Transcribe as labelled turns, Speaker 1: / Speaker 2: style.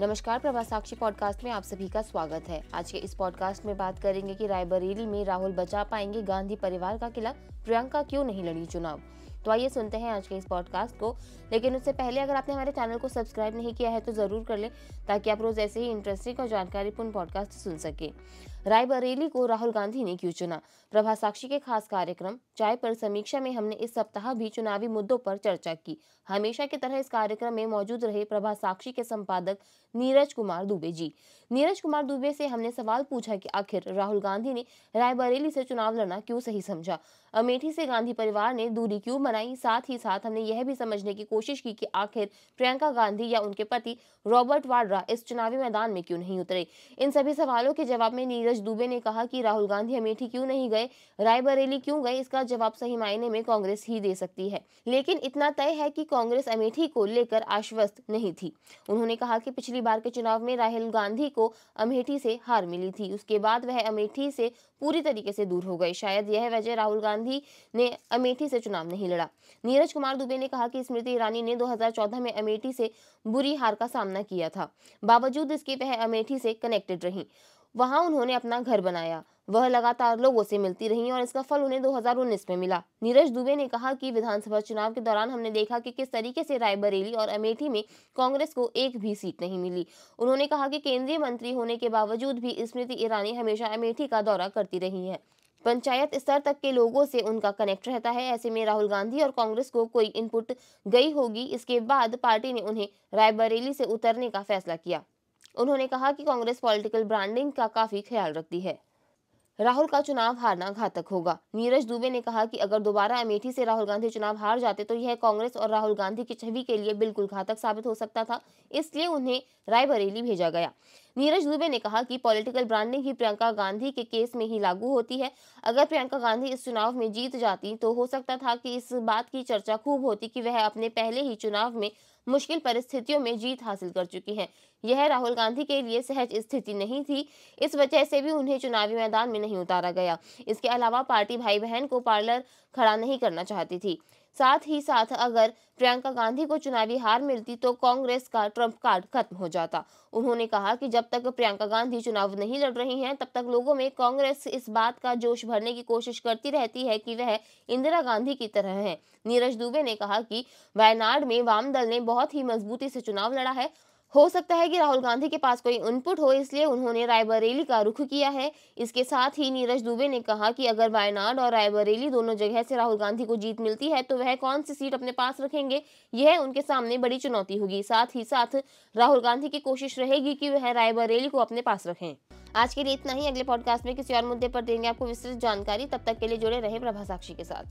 Speaker 1: नमस्कार प्रभा साक्षी पॉडकास्ट में आप सभी का स्वागत है आज के इस पॉडकास्ट में बात करेंगे कि रायबरेली में राहुल बचा पाएंगे गांधी परिवार का किला प्रियंका क्यों नहीं लड़ी चुनाव तो आइए सुनते हैं आज के इस पॉडकास्ट को लेकिन उससे पहले अगर आपने हमारे चैनल को सब्सक्राइब नहीं किया है तो ज़रूर कर लें ताकि आप रोज़ ऐसे ही इंटरेस्टिंग और जानकारीपूर्ण पॉडकास्ट सुन सकें रायबरेली को राहुल गांधी ने क्यों चुना प्रभा साक्षी के खास कार्यक्रम चाय पर समीक्षा में हमने इस सप्ताह भी चुनावी मुद्दों पर चर्चा की हमेशा की तरह इस कार्यक्रम में मौजूद रहे प्रभा साक्षी के संपादक नीरज कुमार दुबे जी नीरज कुमार दुबे से हमने सवाल पूछा कि आखिर राहुल गांधी ने रायबरेली से चुनाव लड़ना क्यों सही समझा अमेठी से गांधी परिवार ने दूरी क्यों बनाई साथ ही साथ हमने यह भी समझने की कोशिश की कि आखिर प्रियंका गांधी या उनके पति रॉबर्ट वाड्रा इस चुनावी मैदान में क्यों नहीं उतरे इन सभी सवालों के जवाब में नीरज पंकज दुबे ने कहा कि राहुल गांधी अमेठी क्यों नहीं गए रायबरेली क्यों गए इसका जवाब सही मायने में कांग्रेस ही दे सकती है लेकिन इतना तय है कि कांग्रेस अमेठी को लेकर आश्वस्त नहीं थी उन्होंने कहा कि पिछली बार के चुनाव में राहुल गांधी को अमेठी से हार मिली थी उसके बाद वह अमेठी से पूरी तरीके से दूर हो गए शायद यह वजह राहुल गांधी ने अमेठी से चुनाव नहीं लड़ा नीरज कुमार दुबे ने कहा कि स्मृति ईरानी ने 2014 में अमेठी से बुरी हार का सामना किया था बावजूद इसके वह अमेठी से कनेक्टेड रही वहाँ उन्होंने अपना घर बनाया वह लगातार लोगों से मिलती रही और इसका फल उन्हें 2019 में मिला नीरज दुबे ने कहा कि विधानसभा चुनाव के दौरान हमने देखा कि किस तरीके से रायबरेली और अमेठी में कांग्रेस को एक भी सीट नहीं मिली उन्होंने कहा कि केंद्रीय मंत्री होने के बावजूद भी स्मृति ईरानी हमेशा अमेठी का दौरा करती रही है पंचायत स्तर तक के लोगों से उनका कनेक्ट रहता है ऐसे में राहुल गांधी और कांग्रेस को कोई इनपुट गई होगी इसके बाद पार्टी ने उन्हें रायबरेली से उतरने का फैसला किया उन्होंने कहा कि कांग्रेस पॉलिटिकल ब्रांडिंग का काफी ख्याल रखती है राहुल का चुनाव हारना घातक होगा नीरज दुबे ने कहा कि अगर दोबारा अमेठी से राहुल गांधी चुनाव हार जाते तो यह कांग्रेस और राहुल गांधी की छवि के लिए बिल्कुल घातक साबित हो सकता था इसलिए उन्हें रायबरेली भेजा गया नीरज दुबे ने कहा कि पॉलिटिकल ब्रांडिंग ही प्रियंका गांधी के केस में ही लागू होती है अगर प्रियंका गांधी इस चुनाव में जीत जाती तो हो सकता था कि इस बात की चर्चा खूब होती कि वह अपने पहले ही चुनाव में मुश्किल परिस्थितियों में जीत हासिल कर चुकी हैं यह राहुल गांधी के लिए सहज स्थिति नहीं थी इस वजह से भी उन्हें चुनावी मैदान में नहीं उतारा गया इसके अलावा पार्टी भाई बहन को पार्लर खड़ा नहीं करना चाहती थी साथ ही साथ अगर प्रियंका गांधी को चुनावी हार मिलती तो कांग्रेस का ट्रंप कार्ड खत्म हो जाता उन्होंने कहा कि जब तक प्रियंका गांधी चुनाव नहीं लड़ रही हैं तब तक लोगों में कांग्रेस इस बात का जोश भरने की कोशिश करती रहती है कि वह इंदिरा गांधी की तरह हैं नीरज दुबे ने कहा कि वायनाड में वाम दल ने बहुत ही मजबूती से चुनाव लड़ा है हो सकता है कि राहुल गांधी के पास कोई इनपुट हो इसलिए उन्होंने रायबरेली का रुख किया है इसके साथ ही नीरज दुबे ने कहा कि अगर वायनाड और रायबरेली दोनों जगह से राहुल गांधी को जीत मिलती है तो वह कौन सी सीट अपने पास रखेंगे यह उनके सामने बड़ी चुनौती होगी साथ ही साथ राहुल गांधी की कोशिश रहेगी कि वह रायबरेली को अपने पास रखें आज के लिए इतना ही अगले पॉडकास्ट में किसी और मुद्दे पर देंगे आपको विस्तृत जानकारी तब तक के लिए जुड़े रहे प्रभा साक्षी के साथ